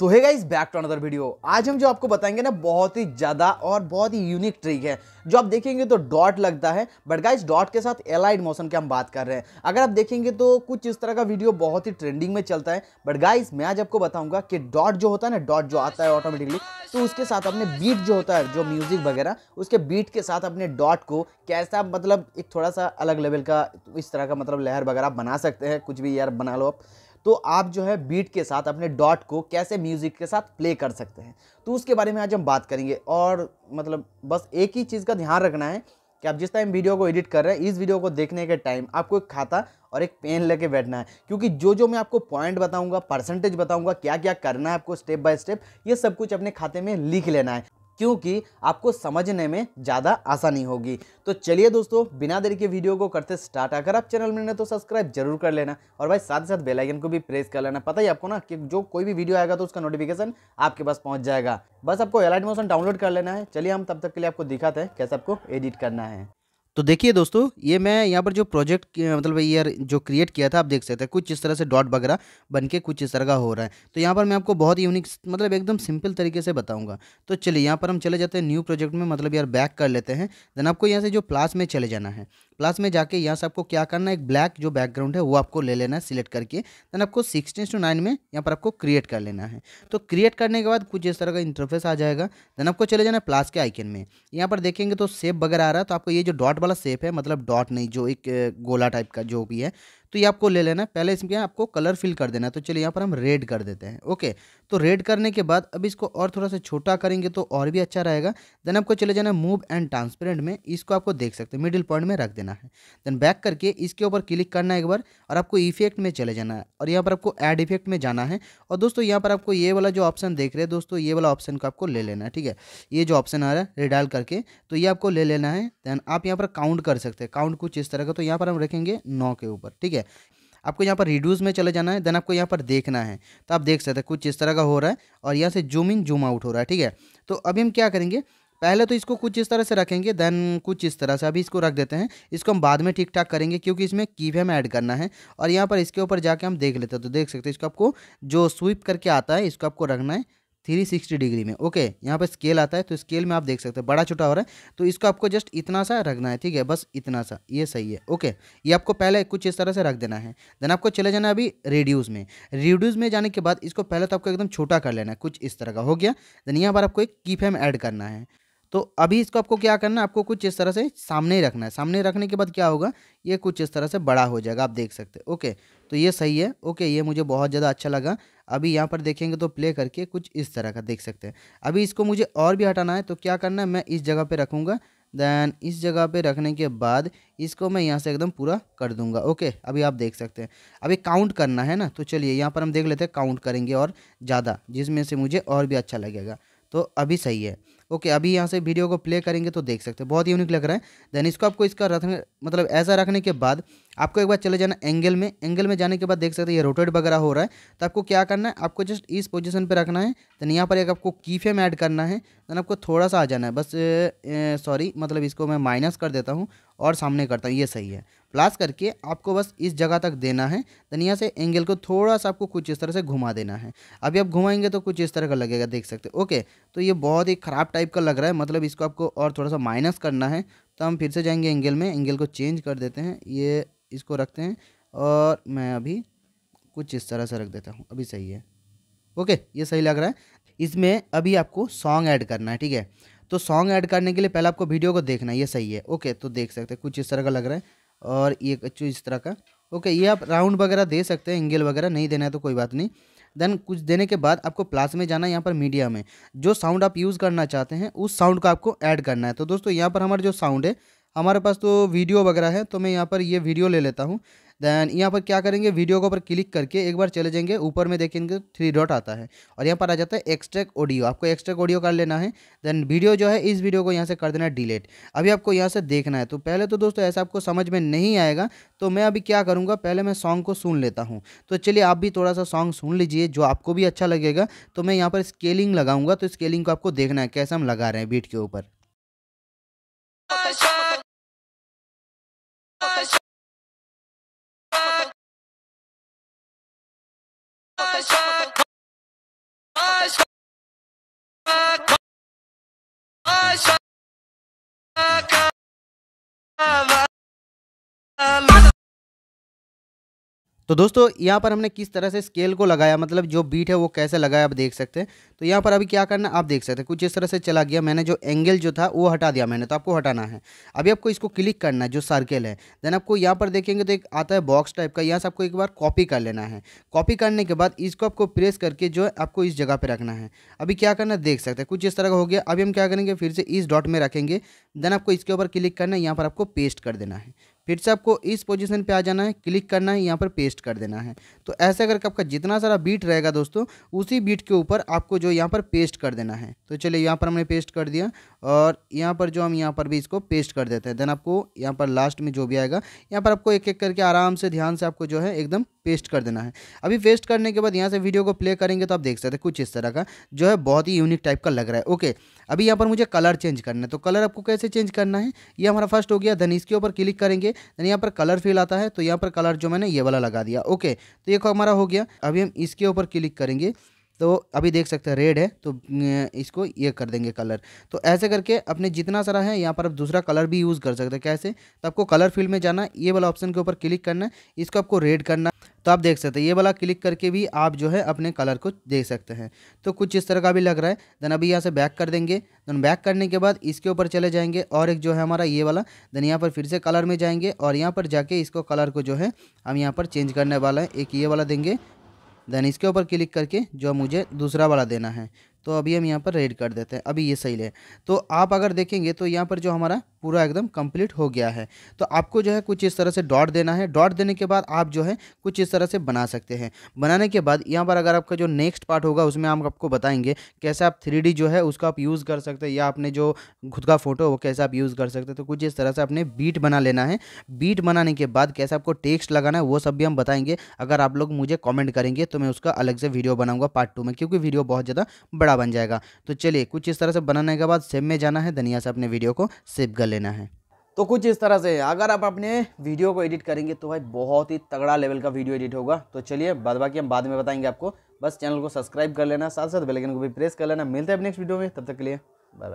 तो है guys back to another video आज हम जो आपको बताएंगे ना बहुत ही ज़्यादा और बहुत ही यूनिक ट्रिक है जो आप देखेंगे तो डॉट लगता है बट गाइज डॉट के साथ एलाइड मोशन की हम बात कर रहे हैं अगर आप देखेंगे तो कुछ इस तरह का वीडियो बहुत ही ट्रेंडिंग में चलता है बट गाइज मैं आज आपको बताऊंगा कि डॉट जो होता है ना डॉट जो आता है ऑटोमेटिकली तो उसके साथ अपने बीट जो होता है जो म्यूज़िक वगैरह उसके बीट के साथ अपने डॉट को कैसा मतलब एक थोड़ा सा अलग लेवल का इस तरह का मतलब लहर वगैरह बना सकते हैं कुछ भी यार बना लो आप तो आप जो है बीट के साथ अपने डॉट को कैसे म्यूज़िक के साथ प्ले कर सकते हैं तो उसके बारे में आज हम बात करेंगे और मतलब बस एक ही चीज़ का ध्यान रखना है कि आप जिस टाइम वीडियो को एडिट कर रहे हैं इस वीडियो को देखने के टाइम आपको एक खाता और एक पेन लेके बैठना है क्योंकि जो जो मैं आपको पॉइंट बताऊंगा परसेंटेज बताऊंगा क्या क्या करना है आपको स्टेप बाय स्टेप ये सब कुछ अपने खाते में लिख लेना है क्योंकि आपको समझने में ज़्यादा आसानी होगी तो चलिए दोस्तों बिना देरी के वीडियो को करते स्टार्ट अगर आप चैनल में तो सब्सक्राइब जरूर कर लेना और भाई साथ ही साथ बेलाइकन को भी प्रेस कर लेना पता ही आपको ना कि जो कोई भी वीडियो आएगा तो उसका नोटिफिकेशन आपके पास पहुँच जाएगा बस आपको एलाइट मोशन डाउनलोड कर लेना है चलिए हम तब तक के लिए आपको दिखाते हैं कैसे आपको एडिट करना है तो देखिए दोस्तों ये मैं यहाँ पर जो प्रोजेक्ट मतलब ये जो क्रिएट किया था आप देख सकते हैं कुछ इस तरह से डॉट वगैरह बन के कुछ इस तरह का हो रहा है तो यहाँ पर मैं आपको बहुत यूनिक मतलब एकदम सिंपल तरीके से बताऊंगा तो चलिए यहाँ पर हम चले जाते हैं न्यू प्रोजेक्ट में मतलब यार बैक कर लेते हैं देन आपको यहाँ से जो प्लास में चले जाना है प्लस में जाके यहाँ से आपको क्या करना है एक ब्लैक जो बैकग्राउंड है वो आपको ले लेना है सिलेक्ट करके देन आपको सिक्सटीन टू नाइन में यहाँ पर आपको क्रिएट कर लेना है तो क्रिएट करने के बाद कुछ इस तरह का इंटरफेस आ जाएगा देन आपको चले जाना है प्लस के आइकन में यहाँ पर देखेंगे तो सेप वगैरह आ रहा है तो आपको ये जो डॉट वाला सेप है मतलब डॉट नहीं जो एक गोला टाइप का जो भी है तो ये आपको ले लेना है पहले इसमें आपको कलर फिल कर देना है तो चलिए यहाँ पर हम रेड कर देते हैं ओके तो रेड करने के बाद अब इसको और थोड़ा सा छोटा करेंगे तो और भी अच्छा रहेगा देन आपको चले जाना है मूव एंड ट्रांसपेरेंट में इसको आपको देख सकते हैं मिडिल पॉइंट में रख देना है देन बैक करके इसके ऊपर क्लिक करना है एक बार और आपको इफेक्ट में चले जाना है और यहाँ पर आपको एड इफेक्ट में जाना है और दोस्तों यहाँ पर आपको ये वाला जो ऑप्शन देख रहे हैं दोस्तों ये वाला ऑप्शन को आपको ले लेना है ठीक है ये जो ऑप्शन आ रहा है रिडायल करके तो ये आपको ले लेना है देन आप यहाँ पर काउंट कर सकते हैं काउंट कुछ इस तरह का तो यहाँ पर हम रखेंगे नौ के ऊपर ठीक है आपको यहाँ पर रिड्यूस में चले जाना है देन आपको यहाँ पर देखना है तो आप देख सकते हैं कुछ इस तरह का हो रहा है और यहाँ से जूम इन जूम आउट हो रहा है ठीक है तो अभी हम क्या करेंगे पहले तो इसको कुछ इस तरह से रखेंगे देन कुछ इस तरह से अभी इसको रख देते हैं इसको हम बाद में ठीक ठाक करेंगे क्योंकि इसमें की कीवैम ऐड करना है और यहाँ पर इसके ऊपर जाके हम देख लेते हैं तो देख सकते हैं इसको आपको जो स्वीप करके आता है इसको आपको रखना है थ्री सिक्सटी डिग्री में ओके यहाँ पे स्केल आता है तो स्केल में आप देख सकते हैं बड़ा छोटा हो रहा है तो इसको आपको जस्ट इतना सा रखना है ठीक है बस इतना सा ये सही है ओके ये आपको पहले कुछ इस तरह से रख देना है देन आपको चले जाना है अभी रेड्यूज में रेड्यूज में जाने के बाद इसको पहले तो आपको एकदम छोटा कर लेना है कुछ इस तरह का हो गया देन यहाँ पर आपको एक की फेम ऐड करना है तो अभी इसको आपको क्या करना है आपको कुछ इस तरह से सामने ही रखना है सामने रखने के बाद क्या होगा ये कुछ इस तरह से बड़ा हो जाएगा आप देख सकते हैं ओके तो ये सही है ओके ये मुझे बहुत ज़्यादा अच्छा लगा अभी यहाँ पर देखेंगे तो प्ले करके कुछ इस तरह का देख सकते हैं अभी इसको मुझे और भी हटाना है तो क्या करना है मैं इस जगह पे रखूँगा दैन इस जगह पे रखने के बाद इसको मैं यहाँ से एकदम पूरा कर दूंगा ओके अभी आप देख सकते हैं अभी काउंट करना है ना तो चलिए यहाँ पर हम देख लेते हैं काउंट करेंगे और ज़्यादा जिसमें से मुझे और भी अच्छा लगेगा तो अभी सही है ओके अभी यहाँ से वीडियो को प्ले करेंगे तो देख सकते हैं बहुत यूनिक लग रहा है देन इसको आपको इसका रखने मतलब ऐसा रखने के बाद आपको एक बार चले जाना एंगल में एंगल में जाने के बाद देख सकते हैं ये रोटेट वगैरह हो रहा है तो आपको क्या करना है आपको जस्ट इस पोजीशन पे रखना है देन यहाँ पर एक आपको की फेम ऐड करना है देन आपको थोड़ा सा आ जाना है बस सॉरी मतलब इसको मैं माइनस कर देता हूँ और सामने करता हूँ ये सही है प्लस करके आपको बस इस जगह तक देना है देन यहाँ से एंगल को थोड़ा सा आपको कुछ इस तरह से घुमा देना है अभी आप घुमाएंगे तो कुछ इस तरह का लगेगा देख सकते ओके तो ये बहुत ही ख़राब टाइप का लग रहा है मतलब इसको आपको और थोड़ा सा माइनस करना है तो हम फिर से जाएंगे एंगल में एंगल को चेंज कर देते हैं ये इसको रखते हैं और मैं अभी कुछ इस तरह से रख देता हूँ अभी सही है ओके ये सही लग रहा है इसमें अभी आपको सॉन्ग ऐड करना है ठीक है तो सॉन्ग ऐड करने के लिए पहले आपको वीडियो को देखना है ये सही है ओके तो देख सकते हैं कुछ इस तरह का लग रहा है और ये कुछ इस तरह का ओके ये आप राउंड वगैरह दे सकते हैं एंगल वगैरह नहीं देना है तो कोई बात नहीं देन कुछ देने के बाद आपको प्लास में जाना है यहाँ पर मीडिया में जो साउंड आप यूज़ करना चाहते हैं उस साउंड को आपको ऐड करना है तो दोस्तों यहाँ पर हमारा जो साउंड है हमारे पास तो वीडियो वगैरह है तो मैं यहाँ पर ये वीडियो ले लेता हूँ देन यहाँ पर क्या करेंगे वीडियो के ऊपर क्लिक करके एक बार चले जाएंगे ऊपर में देखेंगे थ्री डॉट आता है और यहाँ पर आ जाता है एक्स्ट्रैक ऑडियो आपको एक्स्ट्रैक ऑडियो कर लेना है देन वीडियो जो है इस वीडियो को यहाँ से कर देना है डिलीट अभी आपको यहाँ से देखना है तो पहले तो दोस्तों ऐसा आपको समझ में नहीं आएगा तो मैं अभी क्या करूँगा पहले मैं सॉन्ग को सुन लेता हूँ तो चलिए आप भी थोड़ा सा सॉन्ग सुन लीजिए जो आपको भी अच्छा लगेगा तो मैं यहाँ पर स्केलिंग लगाऊंगा तो स्केलिंग को आपको देखना है कैसे हम लगा रहे हैं बीट के ऊपर I Um... तो दोस्तों यहाँ पर हमने किस तरह से स्केल को लगाया मतलब जो बीट है वो कैसे लगाया आप देख सकते हैं तो यहाँ पर अभी क्या करना आप देख सकते हैं कुछ इस तरह से चला गया मैंने जो एंगल जो था वो हटा दिया मैंने तो आपको हटाना है अभी आपको इसको क्लिक करना है जो सर्कल है देन आपको यहाँ पर देखेंगे तो एक आता है बॉक्स टाइप का यहाँ से आपको एक बार कॉपी कर लेना है कॉपी करने के बाद इसको आपको प्रेस करके जो है आपको इस जगह पर रखना है अभी क्या करना देख सकते हैं कुछ इस तरह का हो गया अभी हम क्या करेंगे फिर से इस डॉट में रखेंगे देन आपको इसके ऊपर क्लिक करना है यहाँ पर आपको पेस्ट कर देना है फिर से आपको इस पोजीशन पे आ जाना है क्लिक करना है यहाँ पर पेस्ट कर देना है तो ऐसे करके आपका जितना सारा बीट रहेगा दोस्तों उसी बीट के ऊपर आपको जो यहाँ पर पेस्ट कर देना है तो चलिए यहाँ पर हमने पेस्ट कर दिया और यहाँ पर जो हम यहाँ पर भी इसको पेस्ट कर देते हैं देन आपको यहाँ पर लास्ट में जो भी आएगा यहाँ पर आपको एक एक करके आराम से ध्यान से आपको जो है एकदम पेस्ट कर देना है अभी पेस्ट करने के बाद यहाँ से वीडियो को प्ले करेंगे तो आप देख सकते हैं कुछ इस तरह का जो है बहुत ही यूनिक टाइप का लग रहा है ओके अभी यहाँ पर मुझे कलर चेंज करना है तो कलर आपको कैसे चेंज करना है ये हमारा फर्स्ट हो गया धन इसके ऊपर क्लिक करेंगे धन यहाँ पर कलर फील आता है तो यहाँ पर कलर जो मैंने ये वाला लगा दिया ओके तो ये हमारा हो गया अभी हम इसके ऊपर क्लिक करेंगे तो अभी देख सकते हैं रेड है तो इसको ये कर देंगे कलर तो ऐसे करके अपने जितना सारा है यहाँ पर आप दूसरा कलर भी यूज़ कर सकते हैं कैसे तो आपको कलर फील्ड में जाना ये वाला ऑप्शन के ऊपर क्लिक करना इसको आपको रेड करना तो आप देख सकते हैं ये वाला क्लिक करके भी आप जो है अपने कलर को देख सकते हैं तो कुछ इस तरह का भी लग रहा है देन अभी यहाँ से बैक कर देंगे देन बैक करने के बाद इसके ऊपर चले जाएंगे और एक जो है हमारा ये वाला देन यहाँ पर फिर से कलर में जाएंगे और यहाँ पर जाके इसको कलर को जो है हम यहाँ पर चेंज करने वाला है एक ये वाला देंगे देन इसके ऊपर क्लिक करके जो मुझे दूसरा वाला देना है तो अभी हम यहाँ पर रेड कर देते हैं अभी ये सही है तो आप अगर देखेंगे तो यहाँ पर जो हमारा पूरा एकदम कंप्लीट हो गया है तो आपको जो है कुछ इस तरह से डॉट देना है डॉट देने के बाद आप जो है कुछ इस तरह से बना सकते हैं बनाने के बाद यहाँ पर अगर आपका जो नेक्स्ट पार्ट होगा उसमें हम आपको बताएंगे कैसे आप थ्री जो है उसका आप यूज़ कर सकते हैं या अपने जो खुद का फ़ोटो वो कैसे आप यूज़ कर सकते हैं तो कुछ इस तरह से आपने बीट बना लेना है बीट बनाने के बाद कैसे आपको टेक्स्ट लगाना है वो सब भी हम बताएंगे अगर आप लोग मुझे कॉमेंट करेंगे तो मैं उसका अलग से वीडियो बनाऊँगा पार्ट टू में क्योंकि वीडियो बहुत ज़्यादा बड़ा बड़ा बन जाएगा तो चलिए कुछ इस तरह से बनाने के बाद सेब में जाना है धनिया से अपने वीडियो को सेव कर लेना है तो कुछ इस तरह से अगर आप अपने वीडियो को एडिट करेंगे तो भाई बहुत ही तगड़ा लेवल का वीडियो एडिट होगा तो चलिए बाद बाकी हम बाद में बताएंगे आपको बस चैनल को सब्सक्राइब कर लेना साथ साथ बेलाइकन को भी प्रेस कर लेना मिलते हैं नेक्स्ट वीडियो में तब तक के लिए बाय बाय